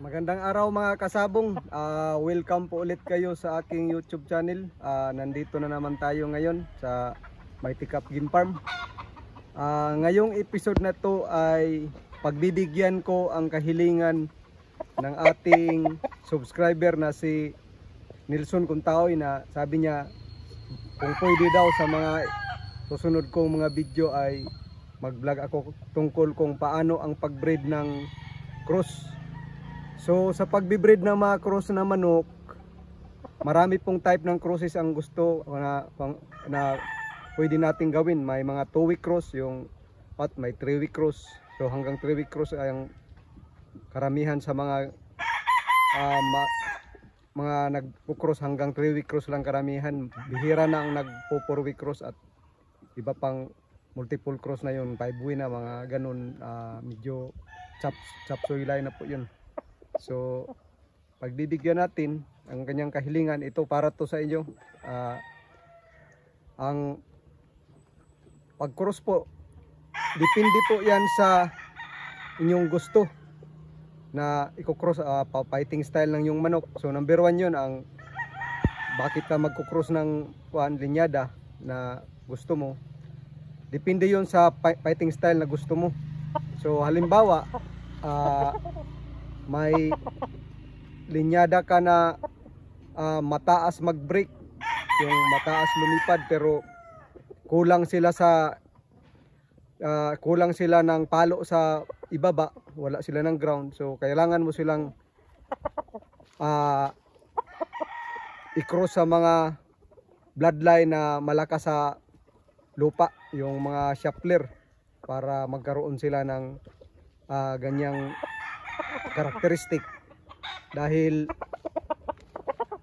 Magandang araw mga kasabong. Uh, welcome po ulit kayo sa aking YouTube channel. Uh, nandito na naman tayo ngayon sa Mighty Cup Game Farm. Uh, ngayong episode na to ay pagbibigyan ko ang kahilingan ng ating subscriber na si Nilson Kuntaoy na sabi niya kung pwede daw sa mga susunod kong mga video ay mag-vlog ako tungkol kung paano ang pag-breed ng cross So sa pagbibreed ng mga cross na manok, marami pong type ng crosses ang gusto na, na pwede nating gawin. May mga 2 week cross, yung at may 3 week cross. So hanggang 3 week cross ay ang karamihan sa mga uh, ma, mga nagpo-cross hanggang 3 week cross lang karamihan. Bihira na ang nagpo 4 week cross at iba pang multiple cross na yun, 5 week na mga ganun uh, medyo chap chapsoy line na po yun. So, pagbibigyan natin ang kanyang kahilingan, ito para to sa inyo. Uh, ang pag-cross po, depende po yan sa inyong gusto na i-cross uh, ah, fighting style ng yung manok. So, number one yun, ang bakit ka mag-cross ng kuan linyada na gusto mo depende yon sa fighting style na gusto mo so halimbawa uh, may linyada ka na uh, mataas mag-brake, yung mataas lumipad pero kulang sila sa uh, kulang sila ng palo sa ibaba, wala sila ng ground. So kailangan mo silang uh, i-cross sa mga bloodline na malakas sa lupa, yung mga shuffler para magkaroon sila ng uh, ganyang characteristic dahil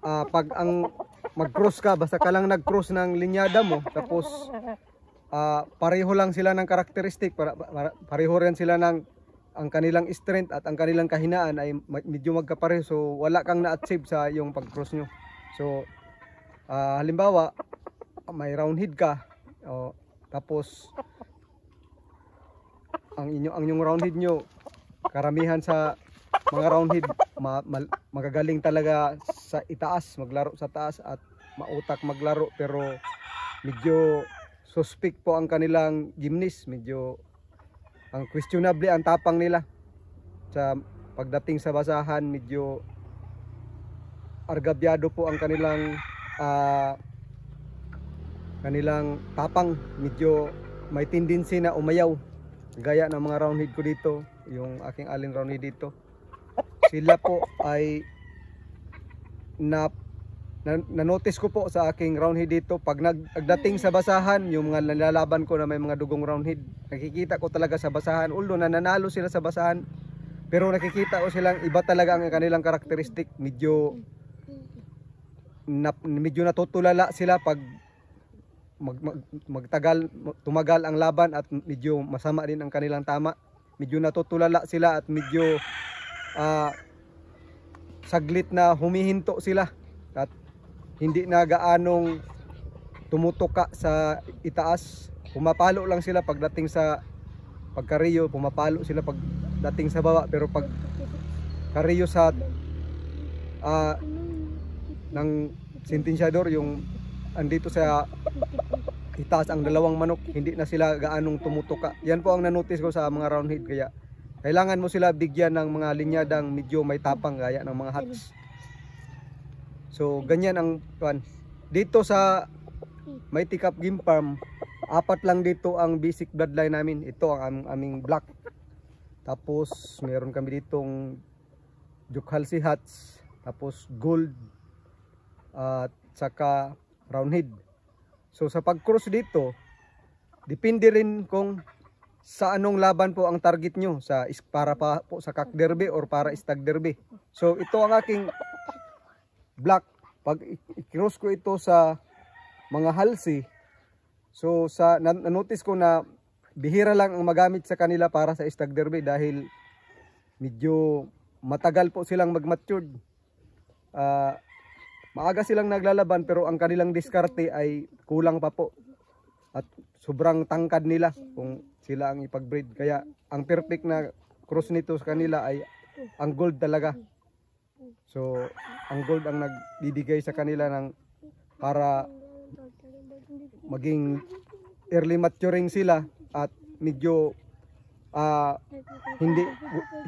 uh, pag ang mag-cross ka basta ka lang nag-cross ng linyada mo tapos uh, pareho lang sila ng characteristic para, para, pareho rin sila ng ang kanilang strength at ang kanilang kahinaan ay medyo magkapareho so wala kang na-achieve sa yung pag-cross nyo so uh, halimbawa may round head ka oh, tapos ang inyo ang yung round head nyo karamihan sa mga roundhead ma, ma, magagaling talaga sa itaas maglaro sa taas at mautak maglaro pero medyo suspect po ang kanilang gymnast medyo ang questionable ang tapang nila sa pagdating sa basahan medyo argabyado po ang kanilang uh, kanilang tapang medyo may tendency na umayaw gaya ng mga roundhead ko dito yung aking alin roundhead dito sila po ay na, na, na notice ko po sa aking roundhead dito pag nagdating sa basahan yung mga nilalaban ko na may mga dugong roundhead nakikita ko talaga sa basahan although nananalo sila sa basahan pero nakikita ko silang iba talaga ang kanilang karakteristik medyo na, medyo natutulala sila pag mag, mag, magtagal tumagal ang laban at medyo masama din ang kanilang tama medyo natutulala sila at medyo uh, saglit na humihinto sila at hindi na gaanong tumutuka sa itaas pumapalo lang sila pagdating sa pagkariyo pumapalo sila pagdating sa baba pero pag kariyo sa uh, ng sentensyador yung andito sa itaas ang dalawang manok hindi na sila gaanong tumutuka yan po ang nanotice ko sa mga roundhead kaya kailangan mo sila bigyan ng mga linyadang medyo may tapang gaya ng mga hats. So ganyan ang pan. Dito sa may tikap game farm, apat lang dito ang basic bloodline namin. Ito ang am aming black. Tapos meron kami ditong Jukhalsi hats, tapos gold at uh, saka roundhead. So sa pag-cross dito, depende rin kung sa anong laban po ang target nyo? Sa, para pa po sa cock derby or para stag derby? So ito ang aking black. Pag i-cross ko ito sa mga halsi, so sa, na-notice ko na bihira lang ang magamit sa kanila para sa stag derby dahil medyo matagal po silang mag-matured. Uh, maaga silang naglalaban pero ang kanilang diskarte ay kulang pa po at sobrang tangkad nila kung sila ang ipagbreed Kaya ang perfect na cross nito sa kanila ay ang gold talaga. So, ang gold ang nagbibigay sa kanila ng para maging early maturing sila at medyo uh, hindi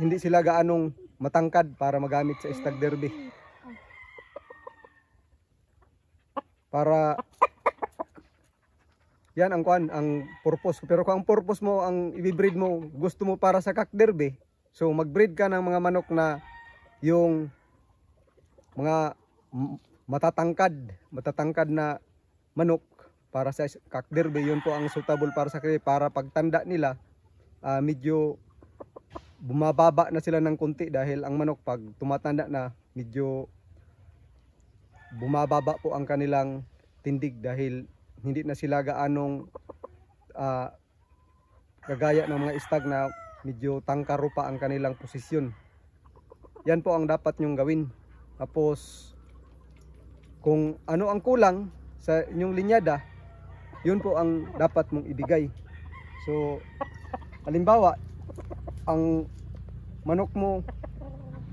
hindi sila gaanong matangkad para magamit sa stag derby. Para yan ang kuan, ang purpose. Pero kung ang purpose mo, ang ibibreed mo, gusto mo para sa cock derby, so magbreed ka ng mga manok na yung mga matatangkad, matatangkad na manok para sa cock derby. Yun po ang suitable para sa kaya para pagtanda nila, uh, medyo bumababa na sila ng konti dahil ang manok pag tumatanda na, medyo bumababa po ang kanilang tindig dahil hindi na sila gaanong uh, ah, kagaya ng mga istag na medyo tangkaro pa ang kanilang posisyon. Yan po ang dapat nyong gawin. Tapos kung ano ang kulang sa inyong linyada, yun po ang dapat mong ibigay. So halimbawa, ang manok mo,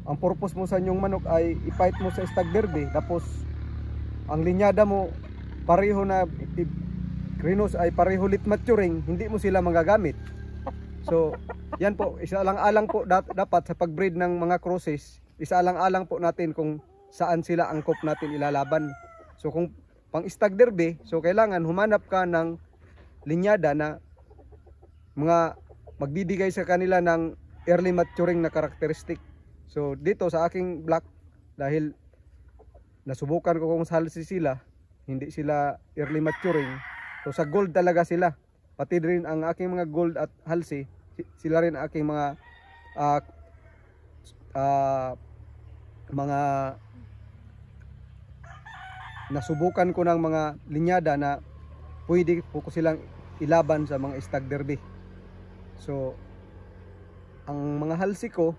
ang purpose mo sa inyong manok ay ifight mo sa istag verde, tapos ang linyada mo pareho na Crinos ay pareho late maturing, hindi mo sila magagamit. So, yan po, isa lang alang po da dapat sa pagbreed ng mga crosses, isa lang alang po natin kung saan sila angkop natin ilalaban. So, kung pang stag derby, so kailangan humanap ka ng linyada na mga magbibigay sa kanila ng early maturing na karakteristik. So dito sa aking block dahil nasubukan ko kung salsi sila hindi sila early maturing. So sa gold talaga sila. Pati rin ang aking mga gold at halsi, sila rin ang aking mga uh, uh, mga nasubukan ko ng mga linyada na pwede ko silang ilaban sa mga stag derby. So ang mga halsi ko,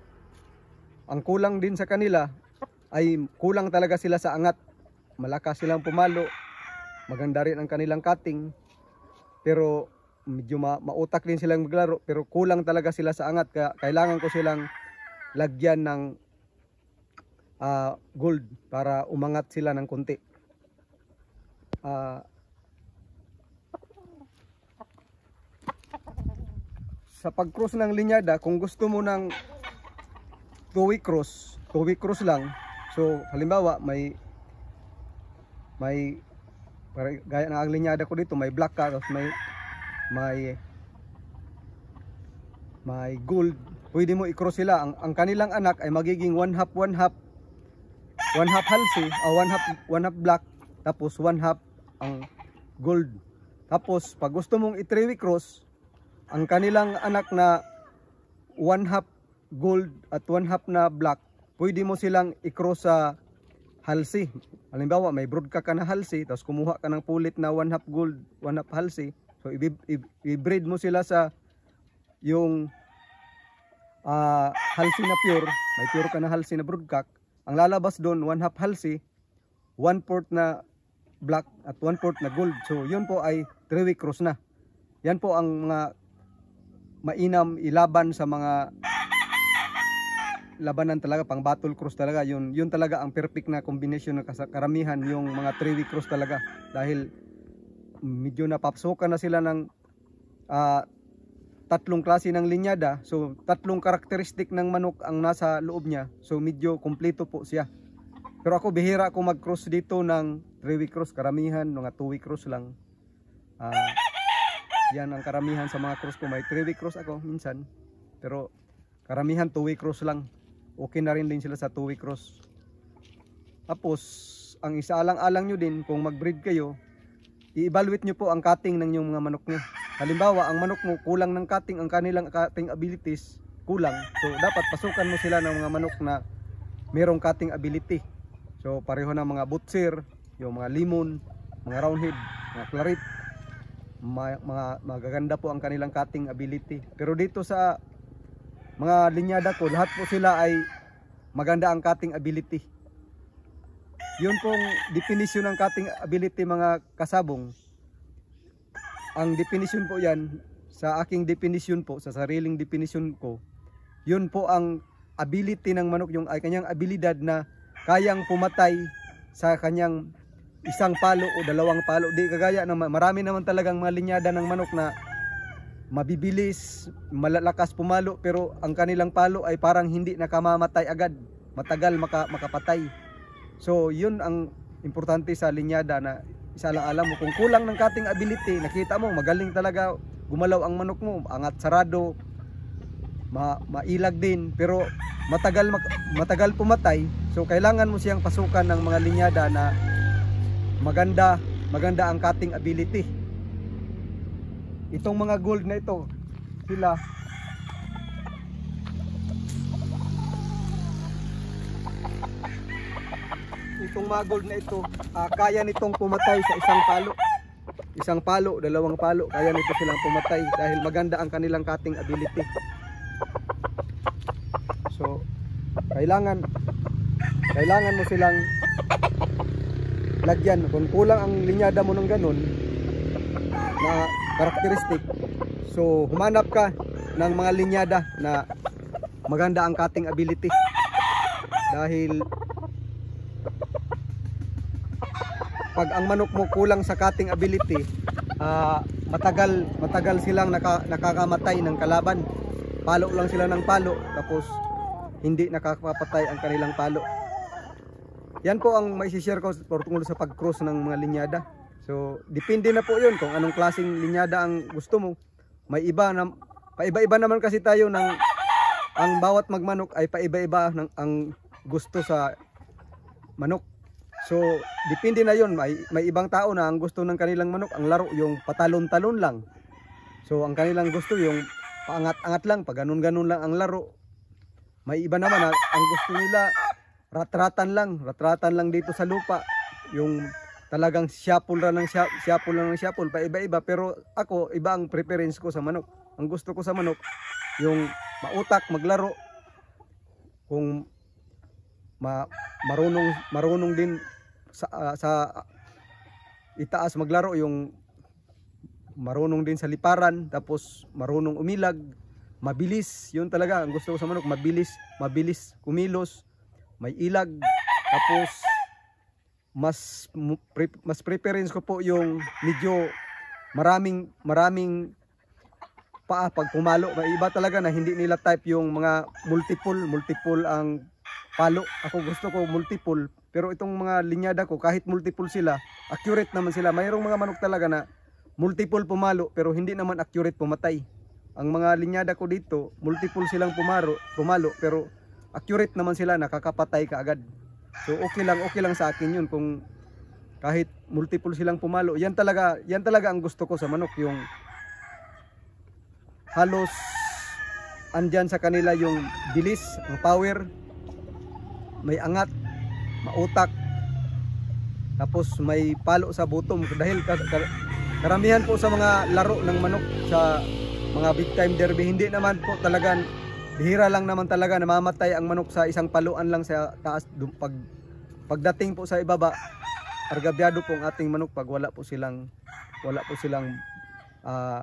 ang kulang din sa kanila ay kulang talaga sila sa angat malakas silang pumalo maganda rin ang kanilang cutting pero medyo ma mautak din silang maglaro pero kulang talaga sila sa angat kaya kailangan ko silang lagyan ng uh, gold para umangat sila ng konti uh, sa pag-cross ng linyada kung gusto mo ng two-way cross two-way cross lang so halimbawa may may para, gaya ng ang linyada ko dito may black car may may may gold pwede mo i-cross sila ang, ang kanilang anak ay magiging 1 half 1 half 1 half halsey o 1 half 1 half black tapos 1 half ang gold tapos pag gusto mong i-three cross ang kanilang anak na 1 half gold at 1 half na black pwede mo silang i-cross sa halsi. Halimbawa, may brood ka ka na halsi, tapos kumuha ka ng pulit na 1 half gold, 1 half halsi. So, i-breed mo sila sa yung uh, halsi na pure. May pure ka na halsi na broodcock. Ang lalabas doon, 1 half halsi, 1 port na black at 1 port na gold. So, yun po ay three week cross na. Yan po ang mga mainam ilaban sa mga labanan talaga pang battle cross talaga yun yun talaga ang perfect na combination ng karamihan yung mga 3 week cross talaga dahil medyo napapsokan na sila ng uh, tatlong klase ng linyada so tatlong karakteristik ng manok ang nasa loob niya so medyo kompleto po siya pero ako bihira ako mag cross dito ng 3 week cross karamihan mga 2 week cross lang uh, yan ang karamihan sa mga cross ko may 3 week cross ako minsan pero karamihan 2 week cross lang okay na rin din sila sa 2 week cross tapos ang isa alang nyo din kung mag-breed kayo i-evaluate nyo po ang cutting ng yung mga manok nyo halimbawa ang manok mo kulang ng cutting ang kanilang cutting abilities kulang so dapat pasukan mo sila ng mga manok na merong cutting ability so pareho ng mga butsir yung mga limon mga roundhead mga claret mga, mga magaganda po ang kanilang cutting ability pero dito sa mga linyada ko, lahat po sila ay maganda ang cutting ability. Yun pong definition ng cutting ability mga kasabong. Ang definition po yan, sa aking definition po, sa sariling definition ko, yun po ang ability ng manok, yung ay kanyang abilidad na kayang pumatay sa kanyang isang palo o dalawang palo. Di kagaya ng marami naman talagang mga linyada ng manok na mabibilis, malalakas pumalo pero ang kanilang palo ay parang hindi nakamamatay agad, matagal maka, makapatay. So, yun ang importante sa linyada na alam mo kung kulang ng kating ability, nakita mo magaling talaga gumalaw ang manok mo, angat sarado, ma mailag din pero matagal matagal pumatay. So, kailangan mo siyang pasukan ng mga linyada na maganda, maganda ang kating ability itong mga gold na ito sila itong mga gold na ito uh, kaya nitong pumatay sa isang palo isang palo, dalawang palo kaya nito silang pumatay dahil maganda ang kanilang cutting ability so kailangan kailangan mo silang lagyan kung kulang ang linyada mo ng ganun na characteristic. So, humanap ka ng mga linyada na maganda ang cutting ability. Dahil pag ang manok mo kulang sa cutting ability, uh, matagal matagal silang naka, nakakamatay ng kalaban. Palo lang sila ng palo tapos hindi nakakapatay ang kanilang palo. Yan po ang maisishare ko tungkol sa pag-cross ng mga linyada. So, depende na po 'yon kung anong klaseng linyada ang gusto mo. May iba na, paiba-iba naman kasi tayo ng, ang bawat magmanok ay paiba-iba ng, ang gusto sa manok. So, depende na 'yon. May, may ibang tao na ang gusto ng kanilang manok, ang laro, yung patalon-talon lang. So, ang kanilang gusto yung paangat-angat lang, pag ganun-ganun lang ang laro. May iba naman, ang gusto nila ratratan lang, ratratan lang dito sa lupa. Yung talagang shuffle ra ng shuffle, shuffle lang ng shuffle pa iba-iba pero ako iba ang preference ko sa manok ang gusto ko sa manok yung mautak maglaro kung ma marunong marunong din sa uh, sa itaas maglaro yung marunong din sa liparan tapos marunong umilag mabilis yun talaga ang gusto ko sa manok mabilis mabilis kumilos may ilag tapos mas mas preference ko po yung medyo maraming maraming paa pag pumalo. May iba talaga na hindi nila type yung mga multiple, multiple ang palo. Ako gusto ko multiple. Pero itong mga linyada ko, kahit multiple sila, accurate naman sila. Mayroong mga manok talaga na multiple pumalo pero hindi naman accurate pumatay. Ang mga linyada ko dito, multiple silang pumaro, pumalo pero accurate naman sila, nakakapatay kaagad. So okay lang, okay lang sa akin 'yun kung kahit multiple silang pumalo. Yan talaga, yan talaga ang gusto ko sa manok yung halos andyan sa kanila yung bilis, ang power, may angat, mautak, tapos may palo sa butom dahil kar kar karamihan po sa mga laro ng manok sa mga big time derby hindi naman po talagang bihira lang naman talaga namamatay ang manok sa isang paluan lang sa taas pag pagdating po sa ibaba argabyado po ang ating manok pag wala po silang wala po silang uh,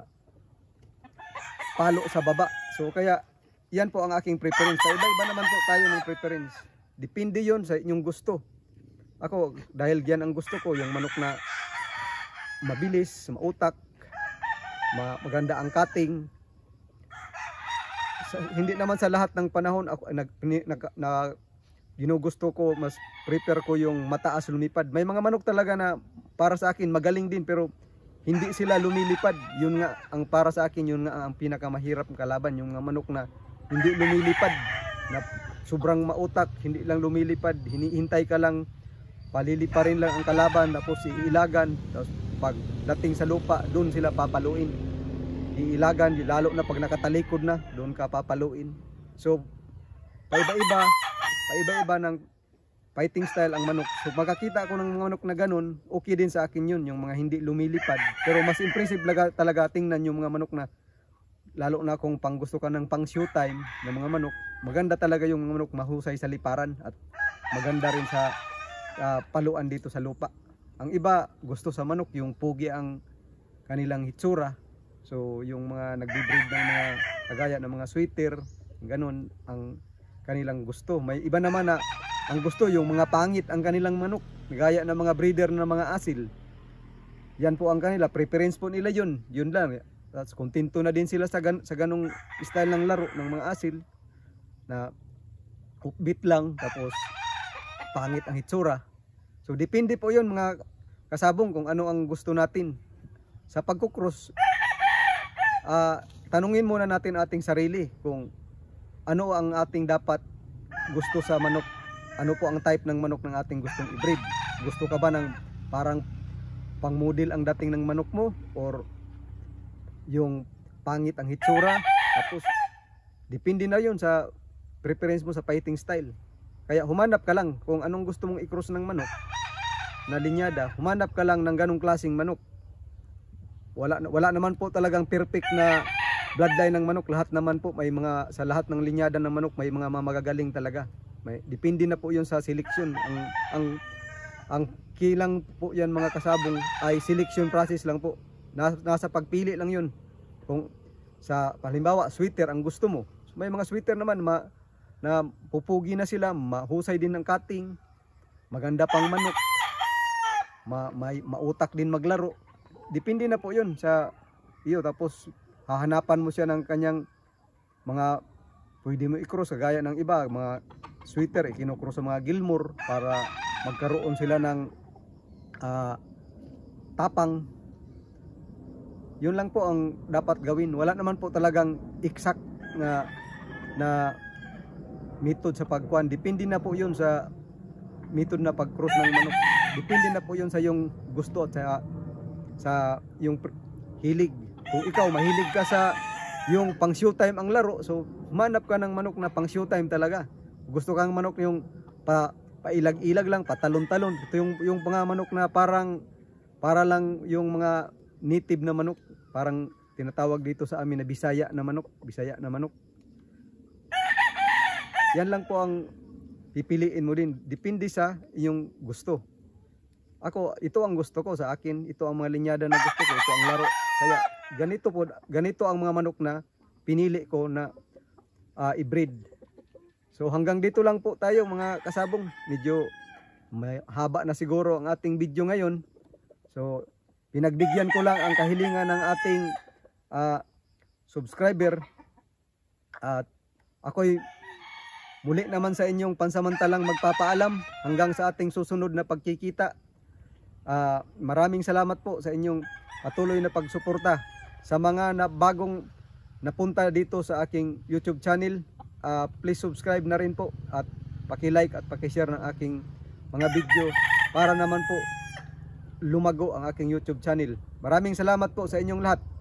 palo sa baba so kaya yan po ang aking preference sa iba iba naman po tayo ng preference depende yon sa inyong gusto ako dahil yan ang gusto ko yung manok na mabilis, mautak ma maganda ang cutting hindi naman sa lahat ng panahon ako nag, nag, na, ginugusto ko mas prepare ko yung mataas lumipad. May mga manok talaga na para sa akin magaling din pero hindi sila lumilipad. Yun nga ang para sa akin yun nga ang pinakamahirap kalaban yung mga manok na hindi lumilipad na sobrang mautak, hindi lang lumilipad, hinihintay ka lang palilipa rin lang ang kalaban tapos iilagan tapos pag dating sa lupa doon sila papaluin iilagan, lalo na pag nakatalikod na, doon ka papaluin. So, paiba-iba, paiba-iba ng fighting style ang manok. So, makakita ako ng manok na ganun, okay din sa akin yun, yung mga hindi lumilipad. Pero mas impressive talaga, talaga tingnan yung mga manok na lalo na kung pang gusto ka ng pang show time ng mga manok, maganda talaga yung mga manok mahusay sa liparan at maganda rin sa uh, paluan dito sa lupa. Ang iba gusto sa manok yung pugi ang kanilang hitsura So yung mga nagbe-breed ng mga kagaya ng mga sweater, ganun ang kanilang gusto. May iba naman na ang gusto yung mga pangit ang kanilang manok, gaya ng mga breeder ng mga asil. Yan po ang kanila, preference po nila yun. Yun lang. That's contento na din sila sa, gan sa ganong style ng laro ng mga asil na upbeat lang tapos pangit ang itsura. So depende po yun mga kasabong kung ano ang gusto natin. Sa pagkukross, uh, tanungin muna natin ating sarili kung ano ang ating dapat gusto sa manok. Ano po ang type ng manok ng ating gustong i-breed? Gusto ka ba ng parang pang model ang dating ng manok mo or yung pangit ang hitsura tapos depende na yon sa preference mo sa fighting style kaya humanap ka lang kung anong gusto mong i-cross ng manok na linyada humanap ka lang ng ganong klasing manok wala wala naman po talagang perfect na bloodline ng manok lahat naman po may mga sa lahat ng linyada ng manok may mga mamagagaling talaga may depende na po 'yon sa selection ang ang ang kilang po 'yan mga kasabong ay selection process lang po nasa, nasa pagpili lang 'yon kung sa halimbawa sweater ang gusto mo may mga sweater naman ma, na pupugi na sila mahusay din ng cutting maganda pang manok ma, may, mautak din maglaro depende na po yun sa iyo tapos hahanapan mo siya ng kanyang mga pwede mo i-cross kagaya ng iba mga sweater ikinocross eh, sa mga Gilmore para magkaroon sila ng uh, tapang yun lang po ang dapat gawin wala naman po talagang exact na na method sa pagkuan depende na po yun sa method na pag-cross ng manok depende na po yun sa yung gusto at sa sa yung hilig. Kung ikaw mahilig ka sa yung pang showtime ang laro, so manap ka ng manok na pang showtime talaga. Gusto kang manok yung pa pailag-ilag lang, patalon-talon. Ito yung yung mga manok na parang para lang yung mga native na manok, parang tinatawag dito sa amin na Bisaya na manok, Bisaya na manok. Yan lang po ang pipiliin mo din, depende sa iyong gusto. Ako, ito ang gusto ko sa akin. Ito ang mga linyada na gusto ko. Ito ang laro. Kaya ganito po, ganito ang mga manok na pinili ko na uh, i-breed. So hanggang dito lang po tayo mga kasabong. Medyo may haba na siguro ang ating video ngayon. So pinagbigyan ko lang ang kahilingan ng ating uh, subscriber. At ako'y muli naman sa inyong pansamantalang magpapaalam hanggang sa ating susunod na pagkikita uh, maraming salamat po sa inyong patuloy na pagsuporta sa mga na bagong napunta dito sa aking YouTube channel. Uh, please subscribe na rin po at paki-like at paki-share ng aking mga video para naman po lumago ang aking YouTube channel. Maraming salamat po sa inyong lahat.